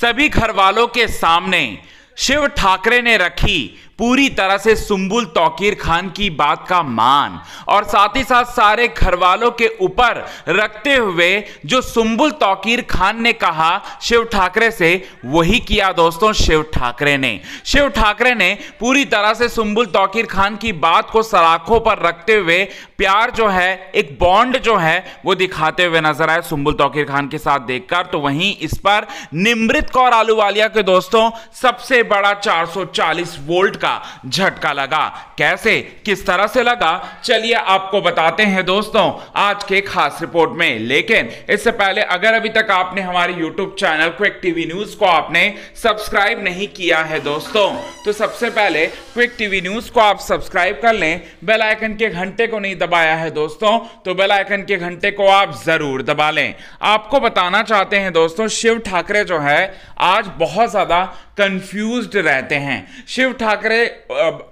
सभी घर वालों के सामने शिव ठाकरे ने रखी पूरी तरह से सुम्बुल तोकीर खान की बात का मान और साथ ही साथ सारे घर वालों के ऊपर रखते हुए जो सुम्बुल तोकीर खान ने कहा शिव ठाकरे से वही किया दोस्तों शिव ठाकरे ने शिव ठाकरे ने पूरी तरह से सुम्बुल तोकीर खान की बात को सराखों पर रखते हुए प्यार जो है एक बॉन्ड जो है वो दिखाते हुए नजर आए सुम्बुल तोकीर खान के साथ देखकर तो वहीं इस पर निमृत कौर आलूवालिया के दोस्तों सबसे बड़ा 440 वोल्ट का का झटका लगा कैसे किस तरह से लगा चलिए आपको बताते हैं दोस्तों आज के खास रिपोर्ट में लेकिन इससे पहले अगर अभी तक आपने हमारे YouTube channel Quick TV News को आपने सब्सक्राइब नहीं किया है दोस्तों तो सबसे पहले क्विक टीवी न्यूज को आप सब्सक्राइब कर लें बेलाइकन के घंटे को नहीं दबाया है दोस्तों तो बेलाइकन के घंटे को आप जरूर दबा लें आपको बताना चाहते हैं दोस्तों शिव ठाकरे जो है आज बहुत ज्यादा कंफ्यूज रहते हैं शिव ठाकरे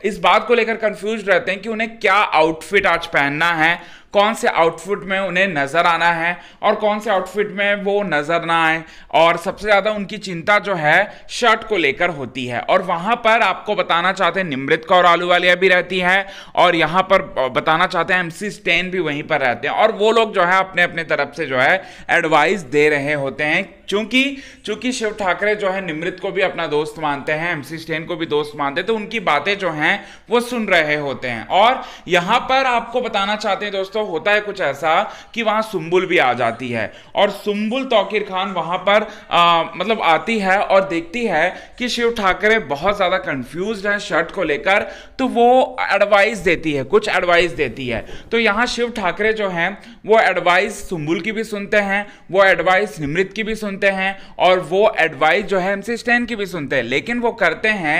इस बात को लेकर कंफ्यूज रहते हैं कि उन्हें क्या आउटफिट आज पहनना है कौन से आउटफिट में उन्हें नज़र आना है और कौन से आउटफिट में वो नज़र ना आए और सबसे ज़्यादा उनकी चिंता जो है शर्ट को लेकर होती है और वहाँ पर आपको बताना चाहते हैं निमृत कौर वालिया भी रहती है और यहाँ पर बताना चाहते हैं एम सी स्टेन भी वहीं पर रहते हैं और वो लोग जो है अपने अपने तरफ से जो है एडवाइस दे रहे होते हैं चूंकि चूंकि शिव ठाकरे जो है निमृत को भी अपना दोस्त मानते हैं एम सी स्टेन को भी दोस्त मानते हैं तो उनकी बातें जो हैं वो सुन रहे होते हैं और यहाँ पर आपको बताना चाहते हैं दोस्तों दोस्तों होता है कुछ ऐसा कि वहाँ सुम्बुल भी आ जाती है और सुम्बुल तोकीर खान वहाँ पर आ, मतलब आती है और देखती है कि शिव ठाकरे बहुत ज़्यादा कंफ्यूज हैं शर्ट को लेकर तो वो एडवाइस देती है कुछ एडवाइस देती है तो यहाँ शिव ठाकरे जो हैं वो एडवाइस सुम्बुल की भी सुनते हैं वो एडवाइस निमृत की भी सुनते हैं और वो एडवाइस जो है एम सी स्टैन की भी सुनते हैं लेकिन वो करते हैं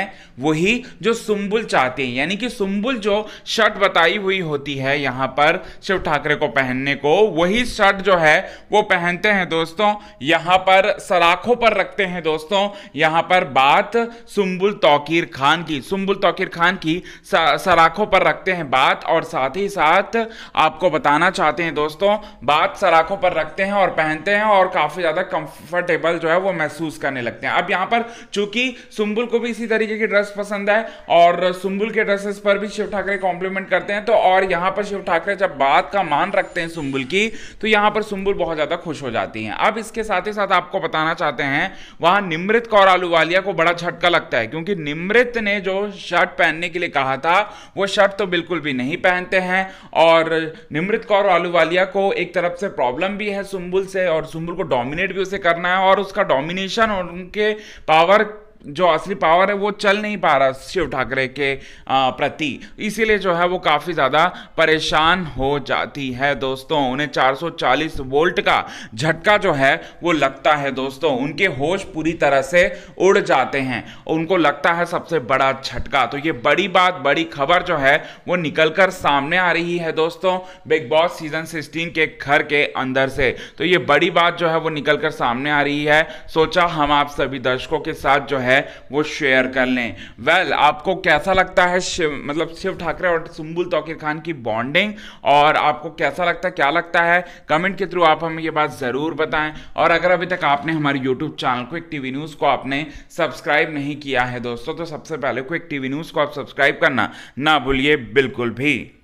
वही जो सुम्बुल चाहती हैं यानी कि सुम्बुल जो शर्ट बताई हुई होती है यहाँ पर शिव ठाकरे को पहनने को वही शर्ट जो है वो पहनते हैं दोस्तों यहाँ पर सराखों पर रखते हैं दोस्तों यहाँ पर बात सुम्बुल तौकीर खान की सुम्बुल तौकीर खान की सराखों पर रखते हैं बात और साथ ही साथ आपको बताना चाहते हैं दोस्तों बात सराखों पर रखते हैं और पहनते हैं और काफ़ी ज़्यादा कंफर्टेबल जो है वो महसूस करने लगते हैं अब यहाँ पर चूंकि सुम्बुल को भी इसी तरीके की ड्रेस पसंद है और सुम्बुल के ड्रेसेस पर भी शिव ठाकरे कॉम्प्लीमेंट करते हैं तो और यहाँ पर शिव ठाकरे जब बात बात का मान रखते हैं सुम्बुल की तो यहाँ पर सुम्बुल बहुत ज़्यादा खुश हो जाती हैं अब इसके साथ ही साथ आपको बताना चाहते हैं वहाँ निमृत कौर आलूवालिया को बड़ा झटका लगता है क्योंकि निमृत ने जो शर्ट पहनने के लिए कहा था वो शर्ट तो बिल्कुल भी नहीं पहनते हैं और निमृत कौर आलूवालिया को एक तरफ से प्रॉब्लम भी है सुम्बुल से और सुम्बुल को डोमिनेट भी उसे करना है और उसका डोमिनेशन और उनके पावर जो असली पावर है वो चल नहीं पा रहा शिव ठाकरे के प्रति इसीलिए जो है वो काफ़ी ज़्यादा परेशान हो जाती है दोस्तों उन्हें 440 वोल्ट का झटका जो है वो लगता है दोस्तों उनके होश पूरी तरह से उड़ जाते हैं उनको लगता है सबसे बड़ा झटका तो ये बड़ी बात बड़ी खबर जो है वो निकल कर सामने आ रही है दोस्तों बिग बॉस सीजन सिक्सटीन के घर के अंदर से तो ये बड़ी बात जो है वो निकल कर सामने आ रही है सोचा हम आप सभी दर्शकों के साथ जो है है वो शेयर कर लें वेल well, आपको कैसा लगता है शिव मतलब शिव ठाकरे और सुम्बुल तोकिर खान की बॉन्डिंग और आपको कैसा लगता है क्या लगता है कमेंट के थ्रू आप हमें ये बात ज़रूर बताएं और अगर अभी तक आपने हमारे यूट्यूब चैनल को एक टीवी न्यूज़ को आपने सब्सक्राइब नहीं किया है दोस्तों तो सबसे पहले को एक टीवी न्यूज़ को आप सब्सक्राइब करना ना भूलिए बिल्कुल भी